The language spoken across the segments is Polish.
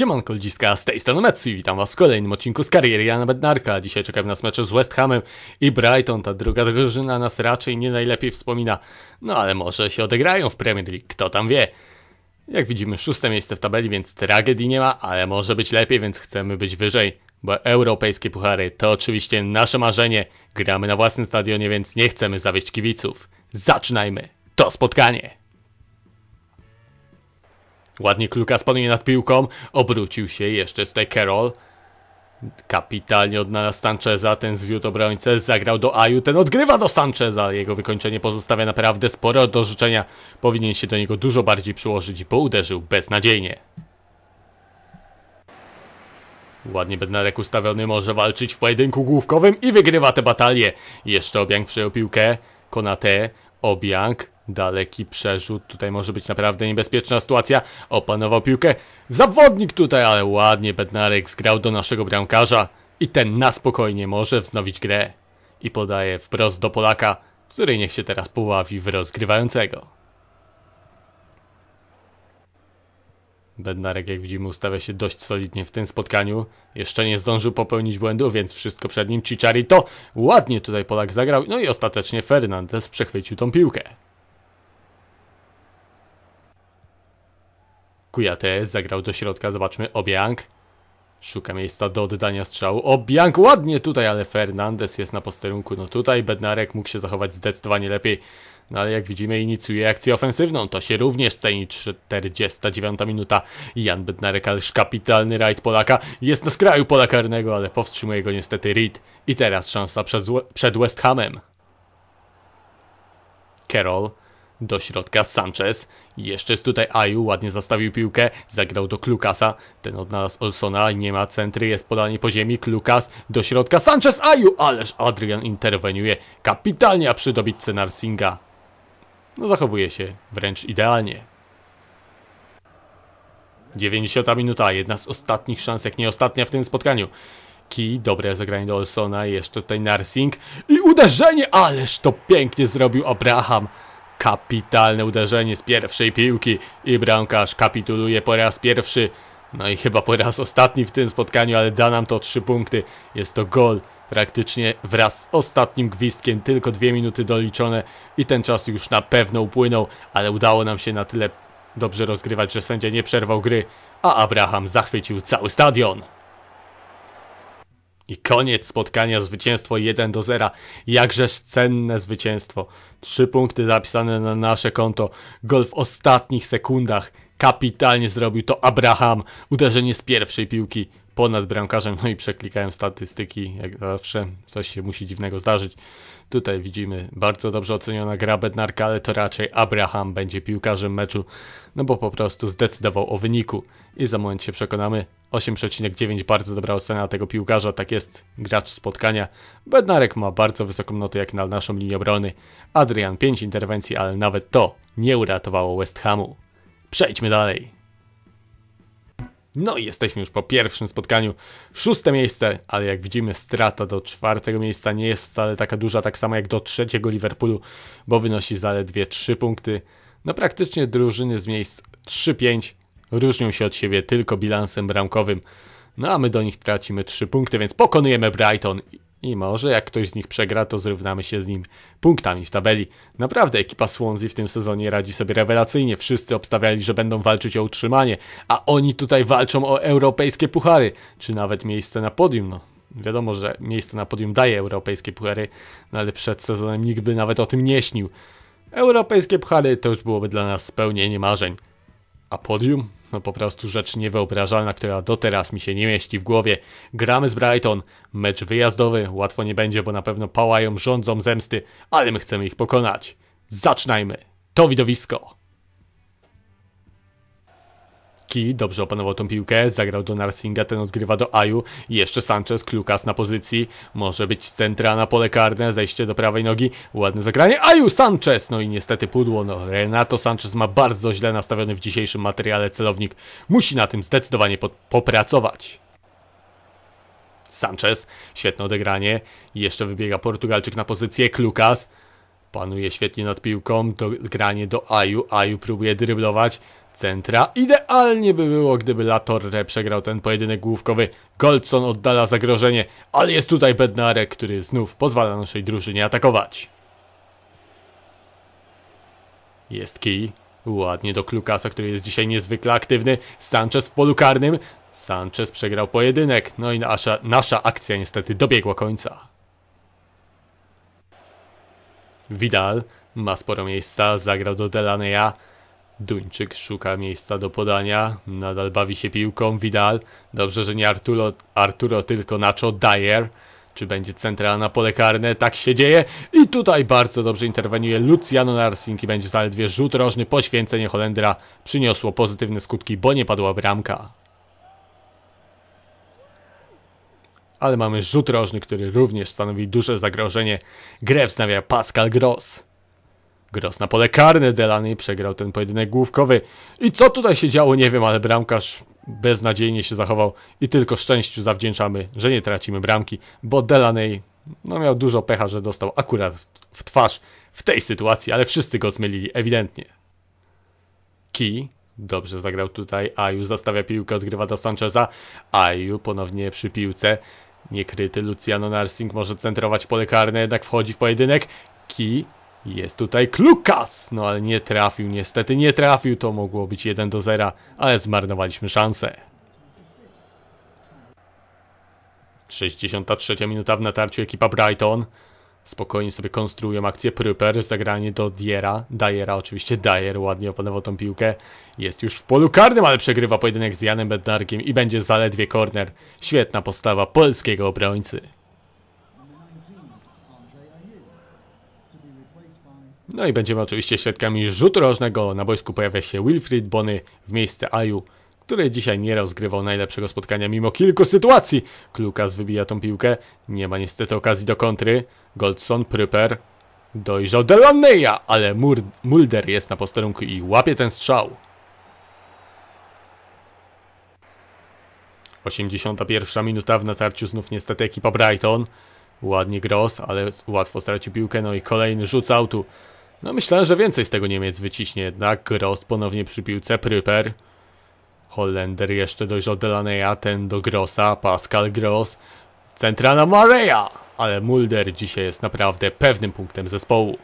Siemanko ludziska, z tej strony Metsu i witam was w kolejnym odcinku z kariery Jana Bednarka. Dzisiaj czekają nas mecze z West Hamem i Brighton. Ta druga drużyna nas raczej nie najlepiej wspomina. No ale może się odegrają w Premier League, kto tam wie. Jak widzimy szóste miejsce w tabeli, więc tragedii nie ma, ale może być lepiej, więc chcemy być wyżej. Bo europejskie puchary to oczywiście nasze marzenie. Gramy na własnym stadionie, więc nie chcemy zawieść kibiców. Zaczynajmy to spotkanie! Ładnie Kluka spanuje nad piłką. Obrócił się jeszcze tutaj Carroll. Kapitalnie odnalazł Sancheza, ten zwiódł obrońcę, zagrał do Aju, ten odgrywa do Sancheza. Jego wykończenie pozostawia naprawdę sporo do życzenia. Powinien się do niego dużo bardziej przyłożyć, bo uderzył beznadziejnie. Ładnie Bednarek ustawiony może walczyć w pojedynku główkowym i wygrywa tę batalię. Jeszcze Obiang przejął piłkę. Konate, Obiang, Daleki przerzut, tutaj może być naprawdę niebezpieczna sytuacja. Opanował piłkę. Zawodnik tutaj, ale ładnie Bednarek zgrał do naszego bramkarza. I ten na spokojnie może wznowić grę. I podaje wprost do Polaka, który niech się teraz poławi w rozgrywającego. Bednarek, jak widzimy, ustawia się dość solidnie w tym spotkaniu. Jeszcze nie zdążył popełnić błędu, więc wszystko przed nim. To ładnie tutaj Polak zagrał. No i ostatecznie Fernandez przechwycił tą piłkę. Kujate zagrał do środka, zobaczmy, Obiang. Szuka miejsca do oddania strzału. Obiang ładnie tutaj, ale Fernandez jest na posterunku. No tutaj Bednarek mógł się zachować zdecydowanie lepiej. No ale jak widzimy inicjuje akcję ofensywną, to się również ceni 49 minuta. Jan Bednarek, ależ kapitalny rajd Polaka, jest na skraju pola karnego, ale powstrzymuje go niestety Reed. I teraz szansa przed, przed West Hamem. Carroll do środka Sanchez. Jeszcze jest tutaj Aju, ładnie zastawił piłkę, zagrał do Klukasa. Ten odnalazł Olsona, nie ma centry, jest podanie po ziemi. Klukas do środka Sanchez, Aju! Ależ Adrian interweniuje kapitalnie, a przy dobitce Narsinga no zachowuje się wręcz idealnie. 90 minuta, jedna z ostatnich szans, jak nie ostatnia w tym spotkaniu. Ki, dobre zagranie do Olsona, jeszcze tutaj Narsing i uderzenie, ależ to pięknie zrobił Abraham. Kapitalne uderzenie z pierwszej piłki i bramkarz kapituluje po raz pierwszy. No i chyba po raz ostatni w tym spotkaniu, ale da nam to trzy punkty. Jest to gol praktycznie wraz z ostatnim gwizdkiem, tylko dwie minuty doliczone i ten czas już na pewno upłynął, ale udało nam się na tyle dobrze rozgrywać, że sędzia nie przerwał gry, a Abraham zachwycił cały stadion. I koniec spotkania, zwycięstwo 1 do 0. Jakżeż cenne zwycięstwo. Trzy punkty zapisane na nasze konto. Gol w ostatnich sekundach. Kapitalnie zrobił to Abraham. Uderzenie z pierwszej piłki ponad bramkarzem. No i przeklikałem statystyki, jak zawsze. Coś się musi dziwnego zdarzyć. Tutaj widzimy bardzo dobrze oceniona gra Bednarka, ale to raczej Abraham będzie piłkarzem meczu, no bo po prostu zdecydował o wyniku i za moment się przekonamy. 8,9 bardzo dobra ocena tego piłkarza, tak jest gracz spotkania. Bednarek ma bardzo wysoką notę jak na naszą linię obrony. Adrian 5 interwencji, ale nawet to nie uratowało West Hamu. Przejdźmy dalej. No i jesteśmy już po pierwszym spotkaniu. Szóste miejsce, ale jak widzimy strata do czwartego miejsca nie jest wcale taka duża, tak samo jak do trzeciego Liverpoolu, bo wynosi zaledwie 3 punkty. No praktycznie drużyny z miejsc 3-5 różnią się od siebie tylko bilansem bramkowym. No a my do nich tracimy 3 punkty, więc pokonujemy Brighton i może jak ktoś z nich przegra, to zrównamy się z nim punktami w tabeli. Naprawdę ekipa Swansea w tym sezonie radzi sobie rewelacyjnie. Wszyscy obstawiali, że będą walczyć o utrzymanie, a oni tutaj walczą o europejskie puchary, czy nawet miejsce na podium. No, wiadomo, że miejsce na podium daje europejskie puchary, no ale przed sezonem nikt by nawet o tym nie śnił. Europejskie puchary to już byłoby dla nas spełnienie marzeń. A podium? No po prostu rzecz niewyobrażalna, która do teraz mi się nie mieści w głowie. Gramy z Brighton, mecz wyjazdowy, łatwo nie będzie, bo na pewno pałają rządzą zemsty, ale my chcemy ich pokonać. Zaczynajmy! To widowisko! Ki dobrze opanował tą piłkę, zagrał do Narsinga, ten odgrywa do Aju. Jeszcze Sanchez, Klukas na pozycji. Może być centra na pole karne, zejście do prawej nogi. Ładne zagranie. Aju, Sanchez! No i niestety pudło. No, Renato Sanchez ma bardzo źle nastawiony w dzisiejszym materiale celownik. Musi na tym zdecydowanie popracować. Sanchez, świetne odegranie. Jeszcze wybiega Portugalczyk na pozycję. Klukas Panuje świetnie nad piłką, to granie do Aju, Aju próbuje dryblować centra. Idealnie by było, gdyby Torre przegrał ten pojedynek główkowy. Goldson oddala zagrożenie, ale jest tutaj Bednarek, który znów pozwala naszej drużynie atakować. Jest kij. Ładnie do Klukasa, który jest dzisiaj niezwykle aktywny. Sanchez w polu karnym. Sanchez przegrał pojedynek. No i nasza, nasza akcja niestety dobiegła końca. Vidal ma sporo miejsca, zagrał do Delaneya. Duńczyk szuka miejsca do podania, nadal bawi się piłką, Vidal. Dobrze, że nie Arturo, Arturo tylko Nacho, Dyer. Czy będzie centralna pole karne? Tak się dzieje. I tutaj bardzo dobrze interweniuje Luciano i Będzie zaledwie rzut rożny. Poświęcenie Holendra przyniosło pozytywne skutki, bo nie padła bramka. ale mamy rzut rożny, który również stanowi duże zagrożenie. Grę wznawia Pascal Gross. Gross na pole karne Delany przegrał ten pojedynek główkowy. I co tutaj się działo, nie wiem, ale bramkarz beznadziejnie się zachował i tylko szczęściu zawdzięczamy, że nie tracimy bramki, bo Delaney no, miał dużo pecha, że dostał akurat w twarz w tej sytuacji, ale wszyscy go zmylili ewidentnie. Key dobrze zagrał tutaj, Aju zastawia piłkę, odgrywa do Sancheza, Aju ponownie przy piłce, Niekryty Luciano Narsing może centrować pole karne, jednak wchodzi w pojedynek. Ki jest tutaj Klukas! No ale nie trafił, niestety nie trafił. To mogło być 1 do 0, ale zmarnowaliśmy szansę. 63 minuta w natarciu ekipa Brighton spokojnie sobie konstruują akcję Pryper, zagranie do Diera, Dajera oczywiście, Dajer ładnie opanował tą piłkę, jest już w polu karnym, ale przegrywa pojedynek z Janem Bednarkiem i będzie zaledwie corner. Świetna postawa polskiego obrońcy. No i będziemy oczywiście świadkami rzutu rożnego. Na boisku pojawia się Wilfried Bony w miejsce Aju, który dzisiaj nie rozgrywał najlepszego spotkania mimo kilku sytuacji. Klukas wybija tą piłkę, nie ma niestety okazji do kontry. Goldson, Pryper dojrzał Delaneya, ale Mur Mulder jest na posterunku i łapie ten strzał. 81 minuta w natarciu znów niestety ekipa Brighton. Ładnie Gross, ale łatwo stracił piłkę, no i kolejny rzuc autu. No myślałem, że więcej z tego Niemiec wyciśnie, jednak Gross ponownie przy piłce, Pryper. Holender jeszcze dojrzał Delaneya, ten do Grossa, Pascal Gross. centralna na Mareja! ale Mulder dzisiaj jest naprawdę pewnym punktem zespołu.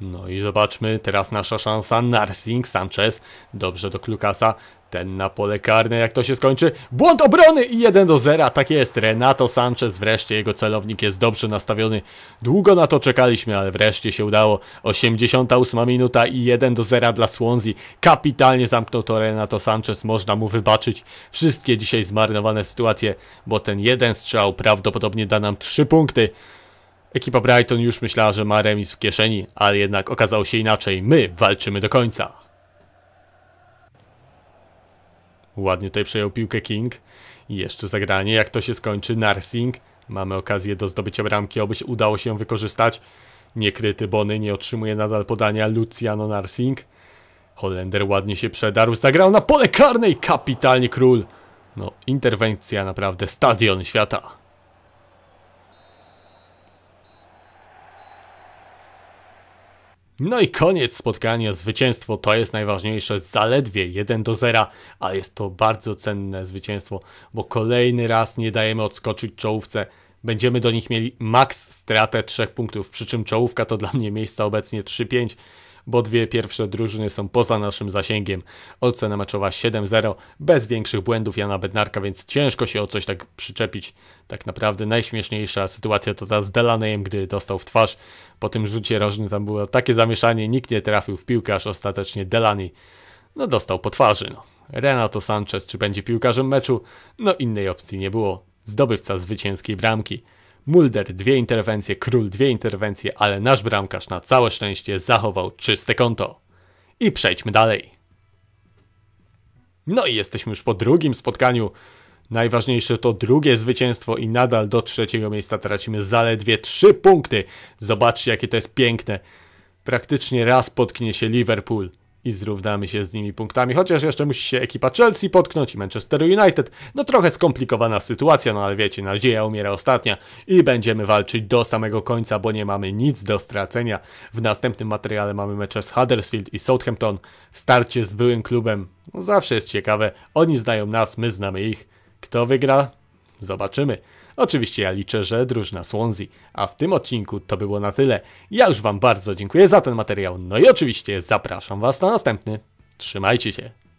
No i zobaczmy, teraz nasza szansa. Narsing, Sanchez, dobrze do Klukasa. Ten na pole karne, jak to się skończy? Błąd obrony i 1 do 0, tak jest. Renato Sanchez, wreszcie jego celownik jest dobrze nastawiony. Długo na to czekaliśmy, ale wreszcie się udało. 88 minuta i 1 do 0 dla Swansea. Kapitalnie zamknął to Renato Sanchez, można mu wybaczyć wszystkie dzisiaj zmarnowane sytuacje, bo ten jeden strzał prawdopodobnie da nam 3 punkty. Ekipa Brighton już myślała, że ma remis w kieszeni, ale jednak okazało się inaczej. My walczymy do końca. Ładnie tutaj przejął piłkę King. I jeszcze zagranie, jak to się skończy, Narsing. Mamy okazję do zdobycia bramki, obyś udało się wykorzystać. Niekryty Bony nie otrzymuje nadal podania Luciano Narsing. Holender ładnie się przedarł, zagrał na pole karnej, kapitalnie król. No, interwencja naprawdę, stadion świata. No i koniec spotkania. Zwycięstwo to jest najważniejsze. Zaledwie 1 do 0, ale jest to bardzo cenne zwycięstwo, bo kolejny raz nie dajemy odskoczyć czołówce. Będziemy do nich mieli maks stratę 3 punktów, przy czym czołówka to dla mnie miejsca obecnie 3-5 bo dwie pierwsze drużyny są poza naszym zasięgiem. Ocena meczowa 7-0, bez większych błędów Jana Bednarka, więc ciężko się o coś tak przyczepić. Tak naprawdę najśmieszniejsza sytuacja to ta z Delanejem, gdy dostał w twarz. Po tym rzucie rożny tam było takie zamieszanie, nikt nie trafił w piłkę, aż ostatecznie Delany no dostał po twarzy. No. Renato Sanchez, czy będzie piłkarzem meczu? No innej opcji nie było. Zdobywca zwycięskiej bramki. Mulder dwie interwencje, Król dwie interwencje, ale nasz bramkarz na całe szczęście zachował czyste konto. I przejdźmy dalej. No i jesteśmy już po drugim spotkaniu. Najważniejsze to drugie zwycięstwo i nadal do trzeciego miejsca tracimy zaledwie trzy punkty. Zobaczcie, jakie to jest piękne. Praktycznie raz potknie się Liverpool i zrównamy się z nimi punktami, chociaż jeszcze musi się ekipa Chelsea potknąć i Manchester United. No trochę skomplikowana sytuacja, no ale wiecie, nadzieja umiera ostatnia i będziemy walczyć do samego końca, bo nie mamy nic do stracenia. W następnym materiale mamy mecze z Huddersfield i Southampton. Starcie z byłym klubem no, zawsze jest ciekawe. Oni znają nas, my znamy ich. Kto wygra? Zobaczymy. Oczywiście ja liczę, że drużyna Swansea. A w tym odcinku to było na tyle. Ja już Wam bardzo dziękuję za ten materiał, no i oczywiście zapraszam Was na następny. Trzymajcie się!